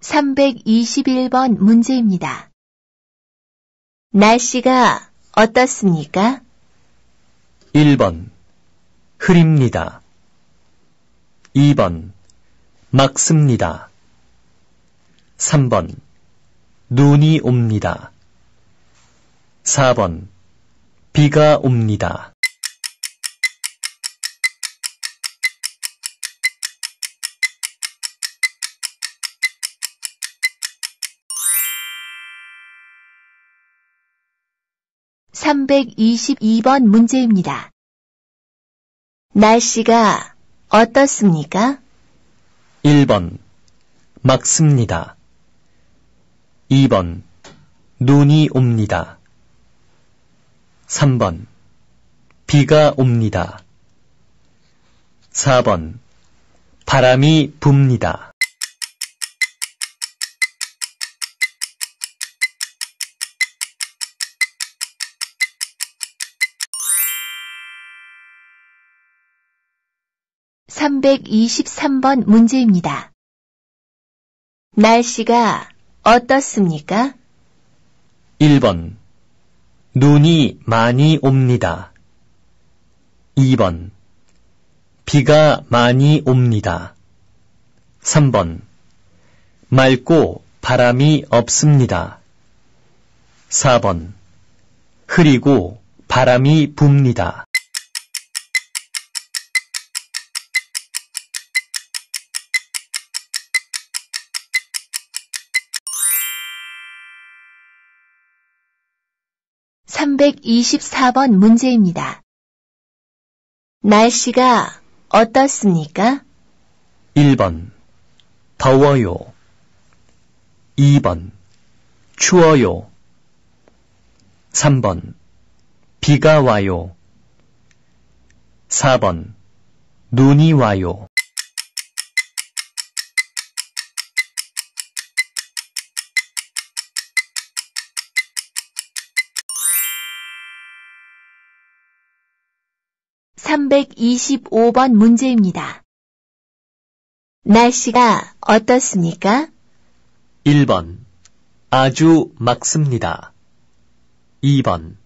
321번 문제입니다. 날씨가 어떻습니까? 1번 흐립니다. 2번 막습니다. 3번 눈이 옵니다. 4번 비가 옵니다. 322번 문제입니다. 날씨가 어떻습니까? 1번 막습니다. 2번 눈이 옵니다. 3번 비가 옵니다. 4번 바람이 붑니다. 323번 문제입니다. 날씨가 어떻습니까? 1번. 눈이 많이 옵니다. 2번. 비가 많이 옵니다. 3번. 맑고 바람이 없습니다. 4번. 흐리고 바람이 붑니다. 324번 문제입니다. 날씨가 어떻습니까? 1번 더워요 2번 추워요 3번 비가 와요 4번 눈이 와요 325번 문제입니다. 날씨가 어떻습니까? 1번. 아주 맑습니다. 2번.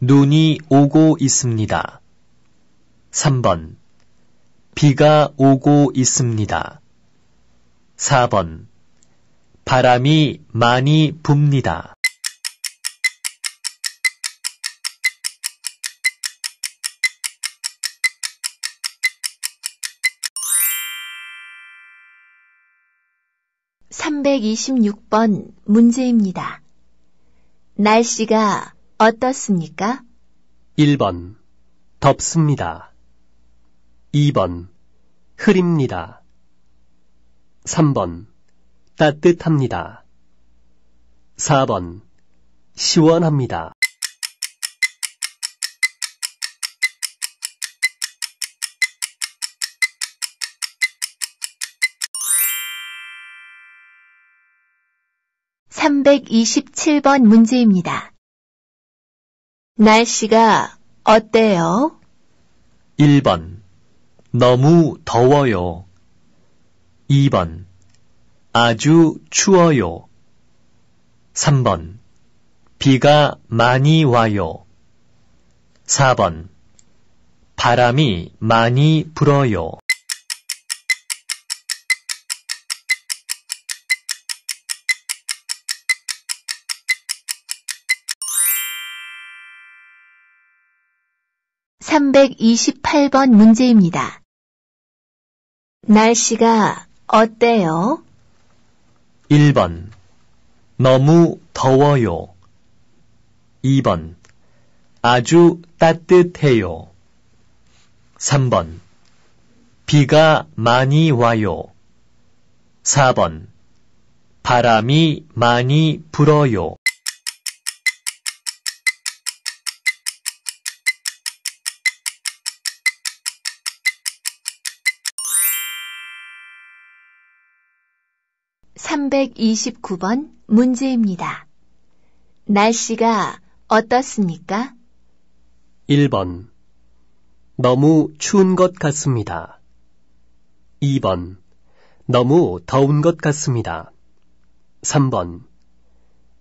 눈이 오고 있습니다. 3번. 비가 오고 있습니다. 4번. 바람이 많이 붑니다. 326번 문제입니다. 날씨가 어떻습니까? 1번 덥습니다. 2번 흐립니다. 3번 따뜻합니다. 4번 시원합니다. 327번 문제입니다. 날씨가 어때요? 1번. 너무 더워요. 2번. 아주 추워요. 3번. 비가 많이 와요. 4번. 바람이 많이 불어요. 328번 문제입니다. 날씨가 어때요? 1번 너무 더워요. 2번 아주 따뜻해요. 3번 비가 많이 와요. 4번 바람이 많이 불어요. 329번 문제입니다. 날씨가 어떻습니까? 1번. 너무 추운 것 같습니다. 2번. 너무 더운 것 같습니다. 3번.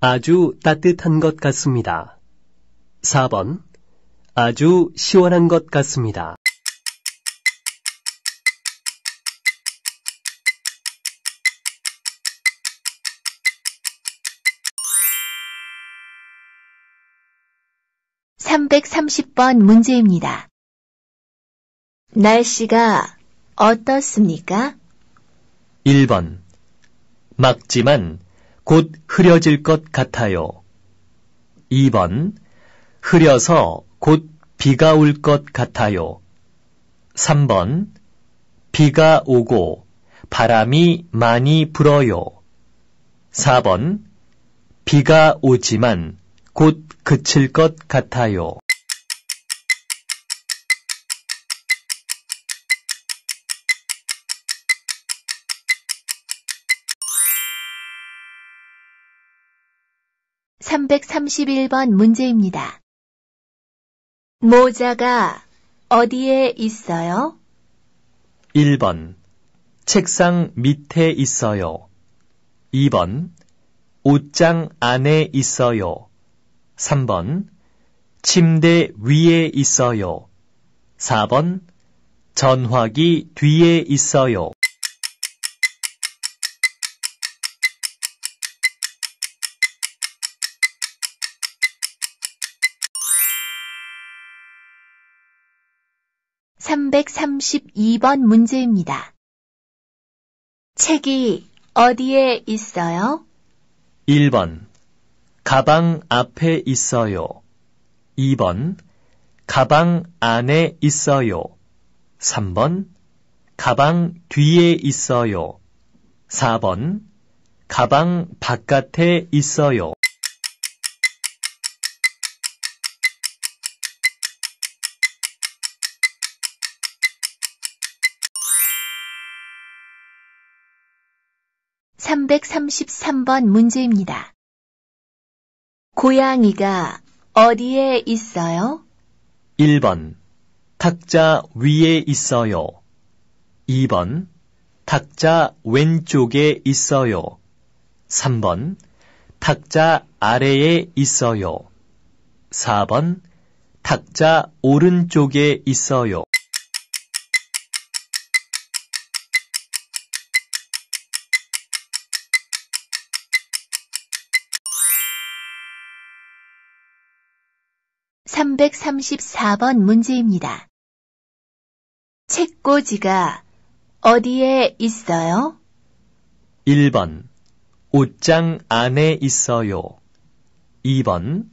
아주 따뜻한 것 같습니다. 4번. 아주 시원한 것 같습니다. 330번 문제입니다. 날씨가 어떻습니까? 1번. 막지만 곧 흐려질 것 같아요. 2번. 흐려서 곧 비가 올 것 같아요. 3번. 비가 오고 바람이 많이 불어요. 4번. 비가 오지만 곧 그칠 것 같아요. (331번) 문제입니다. 모자가 어디에 있어요? 1번 책상 밑에 있어요. 2번 옷장 안에 있어요. 3번 침대 위에 있어요. 4번 전화기 뒤에 있어요. 332번 문제입니다. 책이 어디에 있어요? 1번 가방 앞에 있어요. 2번. 가방 안에 있어요. 3번. 가방 뒤에 있어요. 4번. 가방 바깥에 있어요. (333번) 문제입니다. 고양이가 어디에 있어요? 1번 탁자 위에 있어요. 2번 탁자 왼쪽에 있어요. 3번 탁자 아래에 있어요. 4번 탁자 오른쪽에 있어요. 334번 문제입니다. 책꽂이가 어디에 있어요? 1번 옷장 안에 있어요. 2번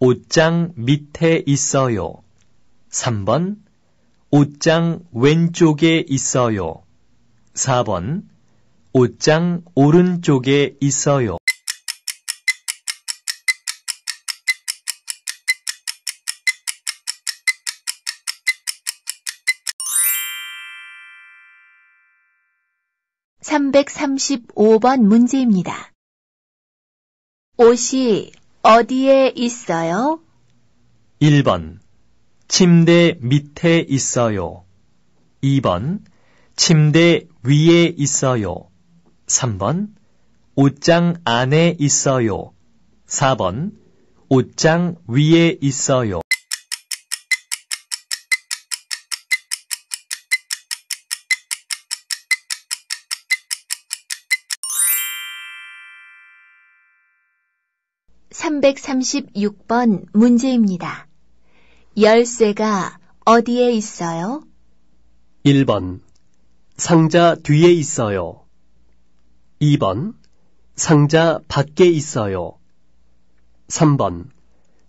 옷장 밑에 있어요. 3번 옷장 왼쪽에 있어요. 4번 옷장 오른쪽에 있어요. 335번 문제입니다. 옷이 어디에 있어요? 1번 침대 밑에 있어요. 2번 침대 위에 있어요. 3번 옷장 안에 있어요. 4번 옷장 위에 있어요. 336번 문제입니다. 열쇠가 어디에 있어요? 1번. 상자 뒤에 있어요. 2번. 상자 밖에 있어요. 3번.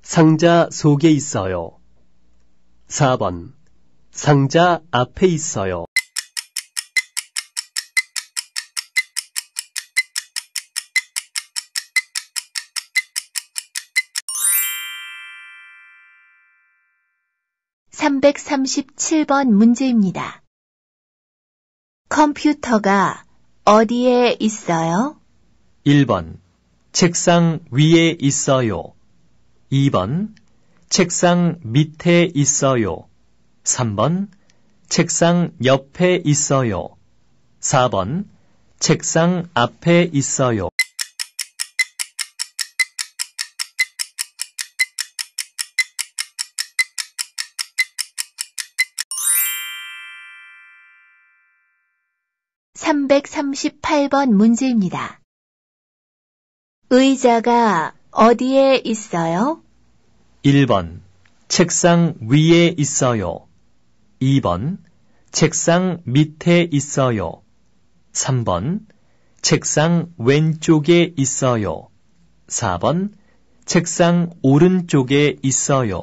상자 속에 있어요. 4번. 상자 앞에 있어요. 337번 문제입니다. 컴퓨터가 어디에 있어요? 1번. 책상 위에 있어요. 2번. 책상 밑에 있어요. 3번. 책상 옆에 있어요. 4번. 책상 앞에 있어요. 338번 문제입니다. 의자가 어디에 있어요? 1번. 책상 위에 있어요. 2번. 책상 밑에 있어요. 3번. 책상 왼쪽에 있어요. 4번. 책상 오른쪽에 있어요.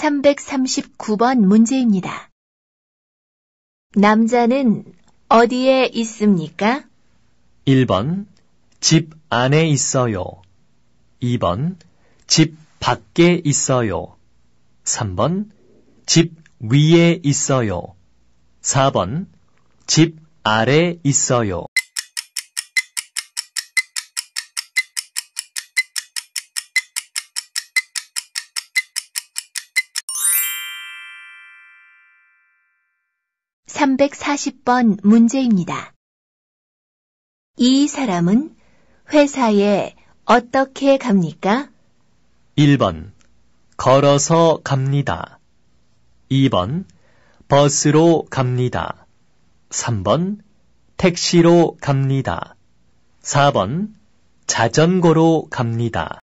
339번 문제입니다. 남자는 어디에 있습니까? 1번, 집 안에 있어요. 2번, 집 밖에 있어요. 3번, 집 위에 있어요. 4번, 집 아래 있어요. 340번 문제입니다. 이 사람은 회사에 어떻게 갑니까? 1번. 걸어서 갑니다. 2번. 버스로 갑니다. 3번. 택시로 갑니다. 4번. 자전거로 갑니다.